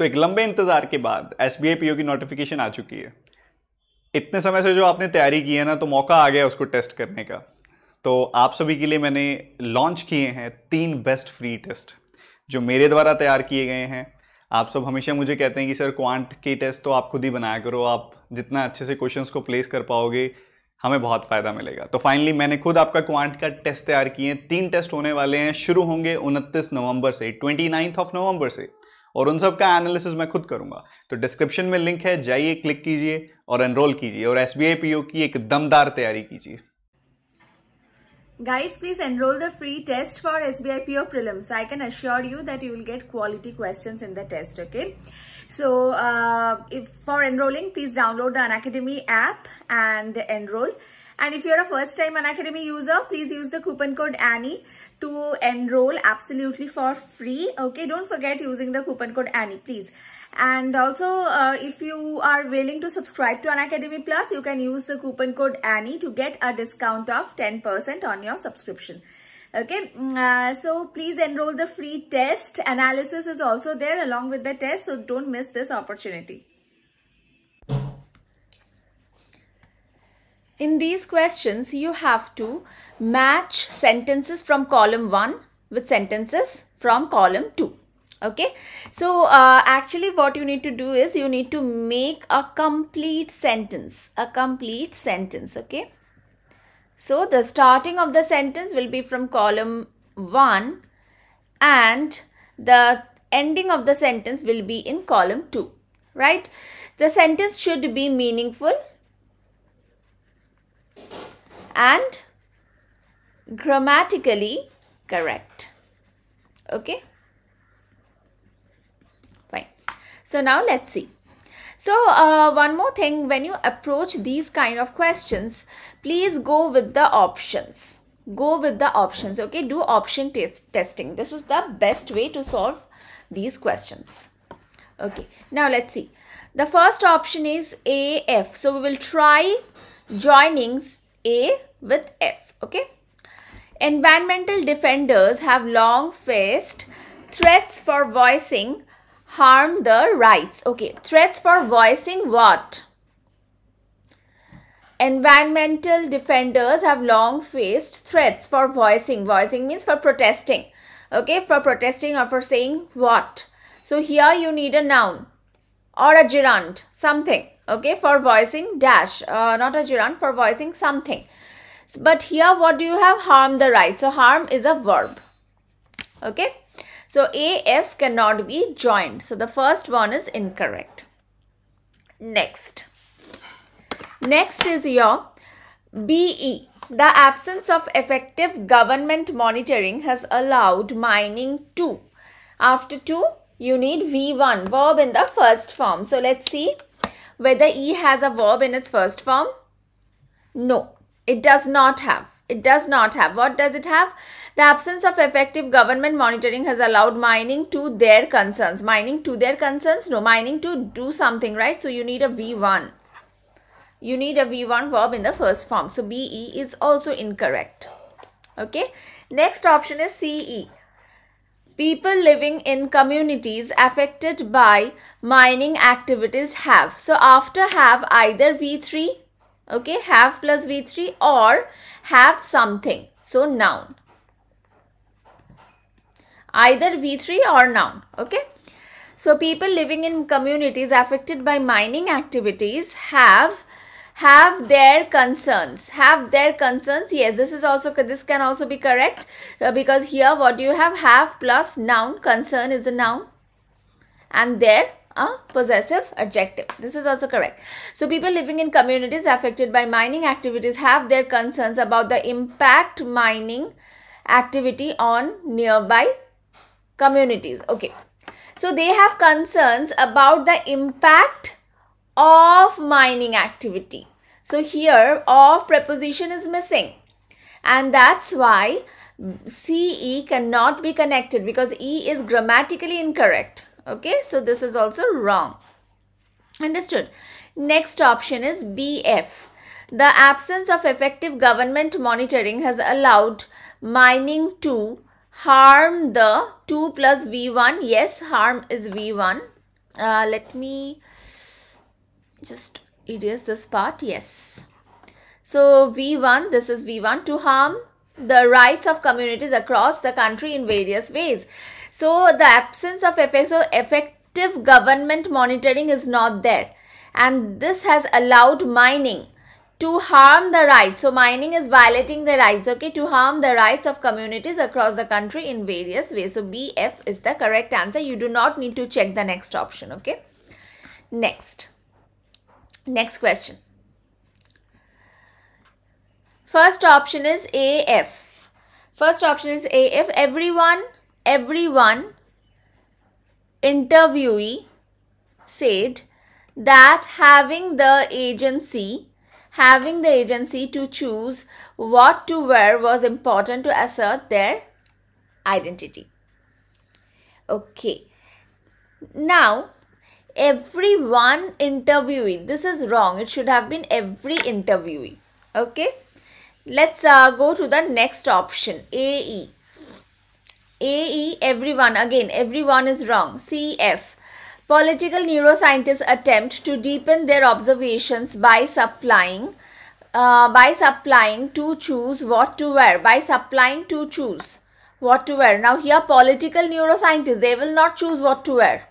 तो एक लंबे इंतज़ार के बाद एस बी की नोटिफिकेशन आ चुकी है इतने समय से जो आपने तैयारी की है ना तो मौका आ गया उसको टेस्ट करने का तो आप सभी के लिए मैंने लॉन्च किए हैं तीन बेस्ट फ्री टेस्ट जो मेरे द्वारा तैयार किए गए हैं आप सब हमेशा मुझे कहते हैं कि सर क्वांट के टेस्ट तो आप खुद ही बनाया करो आप जितना अच्छे से क्वेश्चंस को प्लेस कर पाओगे हमें बहुत फ़ायदा मिलेगा तो फाइनली मैंने खुद आपका क्वांट का टेस्ट तैयार किए हैं तीन टेस्ट होने वाले हैं शुरू होंगे उनतीस नवंबर से ट्वेंटी ऑफ नवंबर से और उन सब का एनालिसिस मैं खुद करूंगा तो डिस्क्रिप्शन में लिंक है जाइए क्लिक कीजिए और एनरोल कीजिए और एस बी की एक दमदार तैयारी कीजिए Guys, please enroll the free test for SBI PO prelims. I can assure you that you will get quality questions in the test, okay? So, uh, if for enrolling, please download the Unacademy app and enroll. And if you are a first-time Unacademy user, please use the coupon code ANNIE to enroll absolutely for free. Okay, don't forget using the coupon code Annie, please. And also, uh, if you are willing to subscribe to An Academy Plus, you can use the coupon code Annie to get a discount of 10% on your subscription. Okay, mm, uh, so please enroll the free test. Analysis is also there along with the test, so don't miss this opportunity. In these questions, you have to match sentences from column 1 with sentences from column 2 okay so uh, actually what you need to do is you need to make a complete sentence a complete sentence okay so the starting of the sentence will be from column 1 and the ending of the sentence will be in column 2 right the sentence should be meaningful and grammatically correct. Okay. Fine. So now let's see. So uh, one more thing, when you approach these kind of questions, please go with the options. Go with the options. Okay. Do option testing. This is the best way to solve these questions. Okay. Now let's see. The first option is AF. So we will try joinings A with F. Okay. Environmental defenders have long faced threats for voicing harm the rights. Okay. Threats for voicing what? Environmental defenders have long faced threats for voicing. Voicing means for protesting. Okay. For protesting or for saying what. So here you need a noun or a gerund. Something okay for voicing dash uh, not a gerund for voicing something but here what do you have harm the right so harm is a verb okay so af cannot be joined so the first one is incorrect next next is your be the absence of effective government monitoring has allowed mining to. after 2 you need v1 verb in the first form so let's see whether E has a verb in its first form? No, it does not have. It does not have. What does it have? The absence of effective government monitoring has allowed mining to their concerns. Mining to their concerns? No, mining to do something, right? So you need a V1. You need a V1 verb in the first form. So BE is also incorrect. Okay. Next option is CE people living in communities affected by mining activities have. So after have either V3, okay, have plus V3 or have something. So noun. Either V3 or noun, okay. So people living in communities affected by mining activities have have their concerns have their concerns yes this is also this can also be correct uh, because here what do you have have plus noun concern is a noun and there a uh, possessive adjective. This is also correct. So people living in communities affected by mining activities have their concerns about the impact mining activity on nearby communities. Okay. So they have concerns about the impact of mining activity. So here of preposition is missing and that's why CE cannot be connected because E is grammatically incorrect. Okay, so this is also wrong. Understood. Next option is BF. The absence of effective government monitoring has allowed mining to harm the 2 plus V1. Yes, harm is V1. Uh, let me just it is this part yes so v1 this is v1 to harm the rights of communities across the country in various ways so the absence of effective government monitoring is not there and this has allowed mining to harm the rights. So mining is violating the rights, okay, to harm the rights of communities across the country in various ways. So BF is the correct answer. You do not need to check the next option, okay. Next. Next question. First option is AF. First option is AF. Everyone, everyone, interviewee said that having the agency having the agency to choose what to wear was important to assert their identity okay now every one interviewee. This is wrong. It should have been every interviewee. Okay. Let's uh, go to the next option. AE. AE, everyone. Again, everyone is wrong. CF. Political neuroscientists attempt to deepen their observations by supplying uh, by supplying to choose what to wear. By supplying to choose what to wear. Now here political neuroscientists, they will not choose what to wear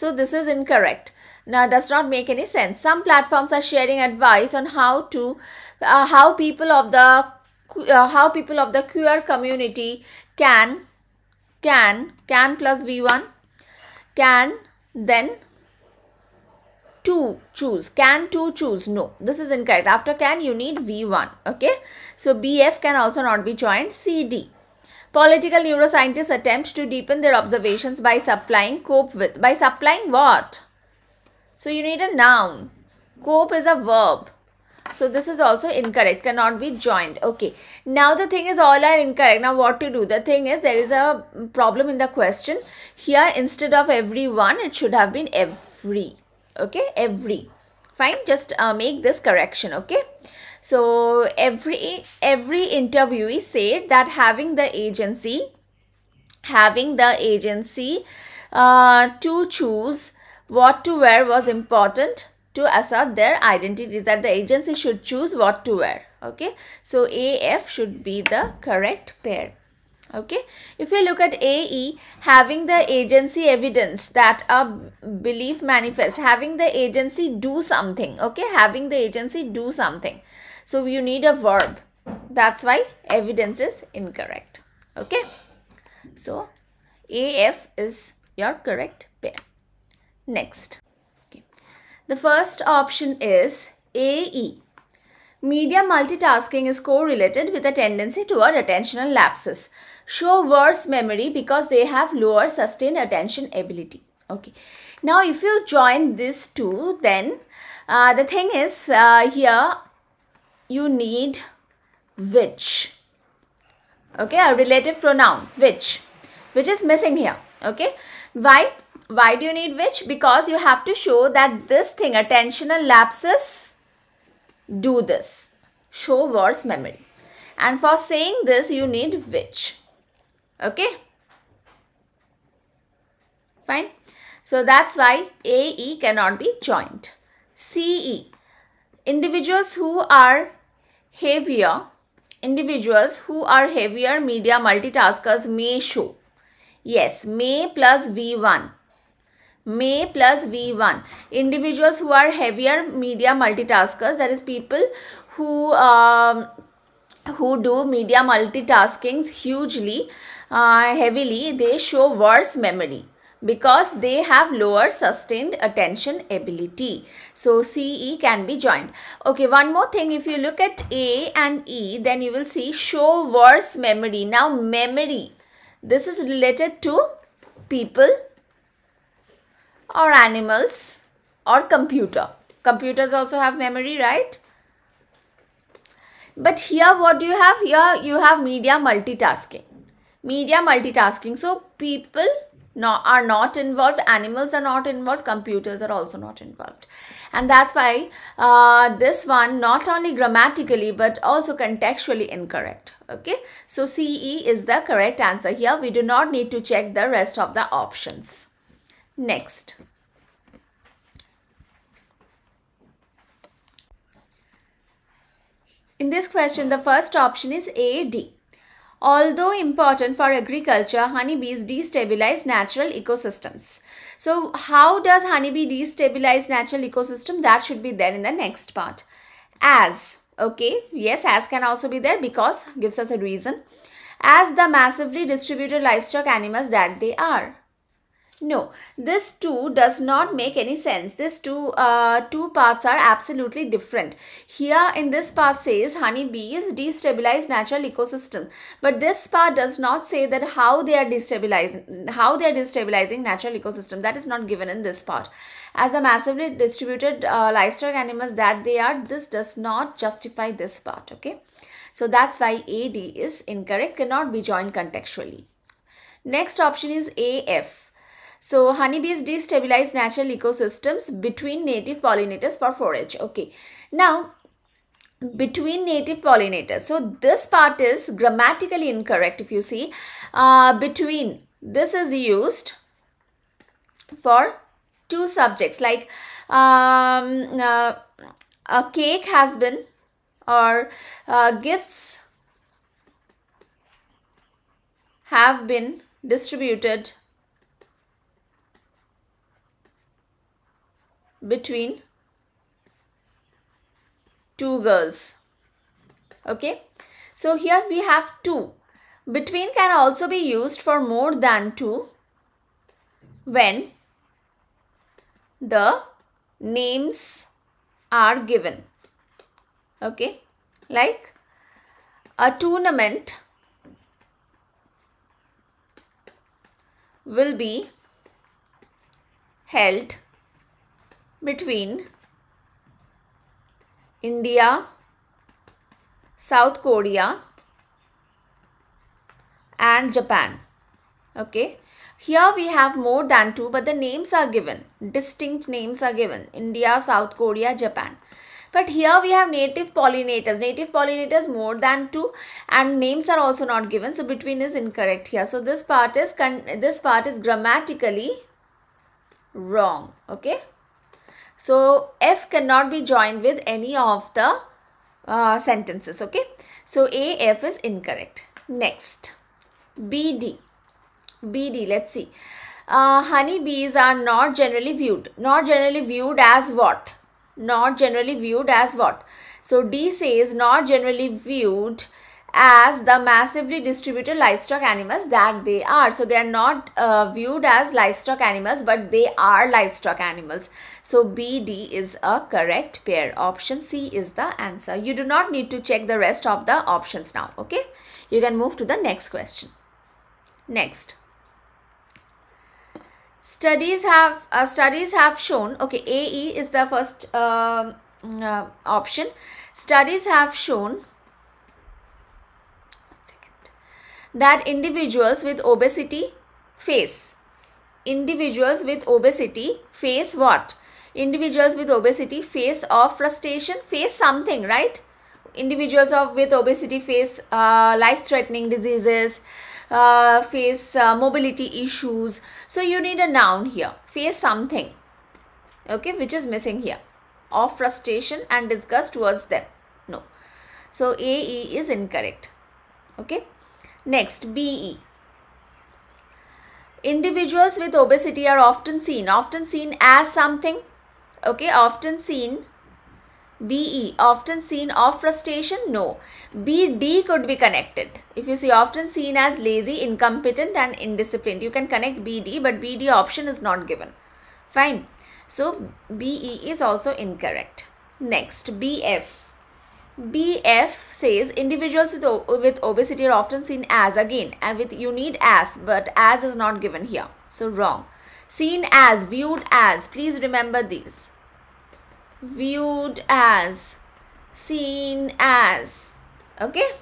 so this is incorrect. Now does not make any sense. Some platforms are sharing advice on how to uh, how people of the uh, how people of the queer community can can can plus v1 can then to choose can to choose no this is incorrect after can you need v1 okay so bf can also not be joined cd Political neuroscientists attempt to deepen their observations by supplying cope with. By supplying what? So you need a noun. Cope is a verb. So this is also incorrect, cannot be joined. Okay. Now the thing is all are incorrect. Now what to do? The thing is there is a problem in the question. Here instead of everyone, it should have been every. Okay, every. Fine, just uh, make this correction. Okay. So every every interviewee said that having the agency, having the agency uh, to choose what to wear was important to assert their identity that the agency should choose what to wear okay so af should be the correct pair okay if we look at ae having the agency evidence that a belief manifests having the agency do something okay having the agency do something so you need a verb. That's why evidence is incorrect. Okay. So AF is your correct pair. Next. Okay. The first option is AE. Media multitasking is correlated with a tendency toward attentional lapses. Show worse memory because they have lower sustained attention ability. Okay. Now if you join these two then uh, the thing is uh, here you need which. Okay, a relative pronoun which, which is missing here. Okay, why? Why do you need which? Because you have to show that this thing, attentional lapses, do this. Show worse memory. And for saying this, you need which. Okay? Fine. So that's why AE cannot be joined. CE. Individuals who are heavier, individuals who are heavier media multitaskers may show. Yes, may plus V1. May plus V1. Individuals who are heavier media multitaskers, that is people who um, who do media multitaskings hugely, uh, heavily, they show worse memory because they have lower sustained attention ability. So CE can be joined. Okay, one more thing. If you look at A and E, then you will see show worse memory. Now memory, this is related to people or animals or computer. Computers also have memory, right? But here what do you have? Here you have media multitasking. Media multitasking. So people not, are not involved animals are not involved computers are also not involved and that's why uh, this one not only grammatically but also contextually incorrect okay so ce is the correct answer here we do not need to check the rest of the options next in this question the first option is ad Although important for agriculture, honeybees destabilize natural ecosystems. So how does honeybee destabilize natural ecosystem? That should be there in the next part. As, okay, yes, as can also be there because gives us a reason. As the massively distributed livestock animals that they are. No, this 2 does not make any sense. This two, uh, two parts are absolutely different. Here in this part says honey is destabilize natural ecosystem. But this part does not say that how they are destabilizing, how they are destabilizing natural ecosystem. That is not given in this part. As a massively distributed uh, livestock animals that they are, this does not justify this part. Okay. So that's why AD is incorrect, cannot be joined contextually. Next option is AF so honeybees destabilize natural ecosystems between native pollinators for forage. Okay. Now between native pollinators. So this part is grammatically incorrect if you see. Uh, between this is used for two subjects like um, uh, a cake has been or uh, gifts have been distributed between two girls okay so here we have two between can also be used for more than two when the names are given okay like a tournament will be held between India, South Korea and Japan. Okay. Here we have more than two but the names are given. Distinct names are given. India, South Korea, Japan. But here we have native pollinators. Native pollinators more than two and names are also not given. So between is incorrect here. So this part is this part is grammatically wrong. Okay. So F cannot be joined with any of the uh, sentences. Okay. So AF is incorrect. Next. BD. BD. Let's see. Uh, honey bees are not generally viewed. Not generally viewed as what? Not generally viewed as what? So D says not generally viewed as the massively distributed livestock animals that they are. So they are not uh, viewed as livestock animals but they are livestock animals. So BD is a correct pair. Option C is the answer. You do not need to check the rest of the options now. Okay. You can move to the next question. Next studies have uh, studies have shown okay ae is the first uh, uh, option studies have shown that individuals with obesity face. Individuals with obesity face what? Individuals with obesity face of frustration, face something, right? Individuals of with obesity face uh, life-threatening diseases, uh, face uh, mobility issues. So you need a noun here, face something, okay, which is missing here, of frustration and disgust towards them. No. So AE is incorrect, okay. Next, BE. Individuals with obesity are often seen, often seen as something, okay, often seen BE, often seen of frustration? No. BD could be connected. If you see often seen as lazy, incompetent and indisciplined, you can connect BD but BD option is not given. Fine. So BE is also incorrect. Next, BF. BF says individuals with, with obesity are often seen as again and with you need as but as is not given here. So wrong. Seen as, viewed as. Please remember these. Viewed as, seen as. Okay.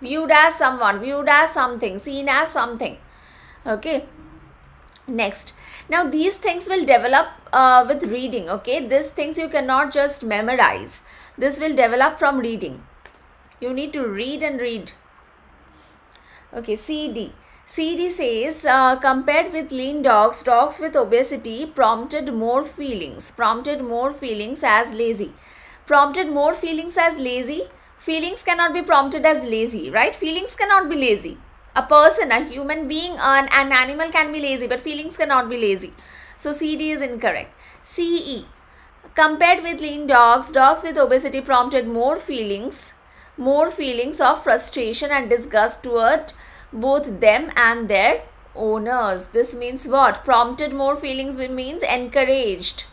Viewed as someone, viewed as something, seen as something. Okay. Next. Now these things will develop uh, with reading. Okay. These things you cannot just memorize this will develop from reading. You need to read and read. Okay, CD. CD says, uh, compared with lean dogs, dogs with obesity prompted more feelings. Prompted more feelings as lazy. Prompted more feelings as lazy. Feelings cannot be prompted as lazy, right? Feelings cannot be lazy. A person, a human being, an, an animal can be lazy, but feelings cannot be lazy. So CD is incorrect. CE. Compared with lean dogs, dogs with obesity prompted more feelings, more feelings of frustration and disgust toward both them and their owners. This means what? Prompted more feelings means encouraged.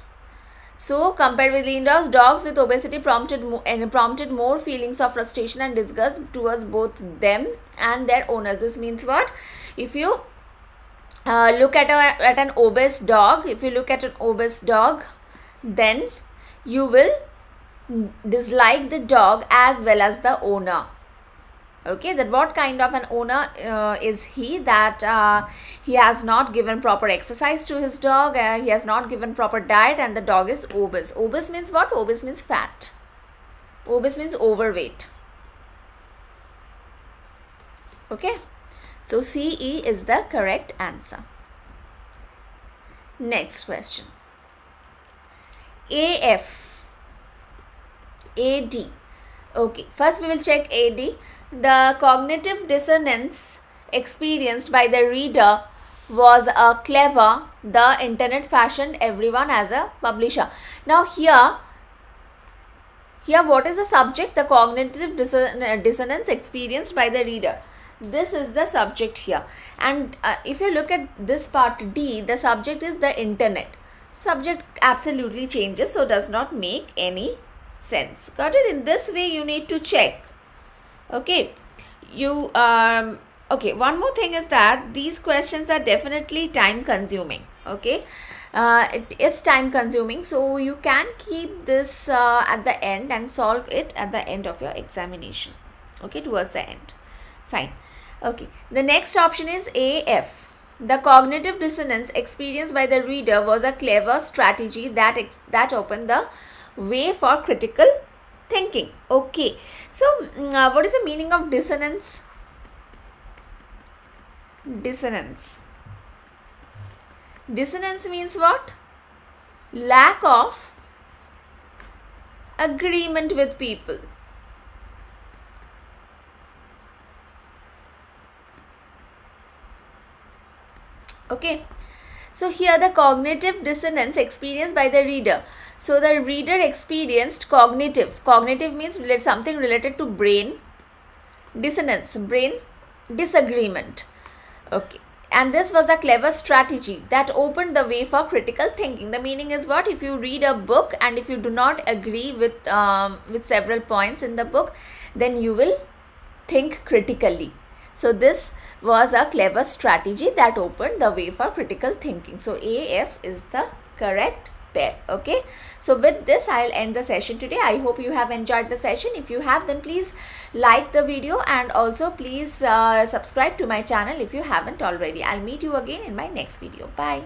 So compared with lean dogs, dogs with obesity prompted and prompted more feelings of frustration and disgust towards both them and their owners. This means what? If you uh, look at a, at an obese dog, if you look at an obese dog, then you will dislike the dog as well as the owner okay that what kind of an owner uh, is he that uh, he has not given proper exercise to his dog uh, he has not given proper diet and the dog is obese obese means what obese means fat obese means overweight okay so ce is the correct answer next question AF AD okay first we will check AD the cognitive dissonance experienced by the reader was a clever the internet fashioned everyone as a publisher now here here what is the subject the cognitive disson uh, dissonance experienced by the reader this is the subject here and uh, if you look at this part d the subject is the internet subject absolutely changes so does not make any sense got it in this way you need to check okay you um okay one more thing is that these questions are definitely time consuming okay uh, it, it's time consuming so you can keep this uh, at the end and solve it at the end of your examination okay towards the end fine okay the next option is af the cognitive dissonance experienced by the reader was a clever strategy that, that opened the way for critical thinking. Okay, so mm, uh, what is the meaning of dissonance? Dissonance. Dissonance means what? Lack of agreement with people okay so here the cognitive dissonance experienced by the reader so the reader experienced cognitive cognitive means something related to brain dissonance brain disagreement okay and this was a clever strategy that opened the way for critical thinking the meaning is what if you read a book and if you do not agree with um, with several points in the book then you will think critically so this was a clever strategy that opened the way for critical thinking. So AF is the correct pair okay so with this i'll end the session today i hope you have enjoyed the session if you have then please like the video and also please uh, subscribe to my channel if you haven't already i'll meet you again in my next video bye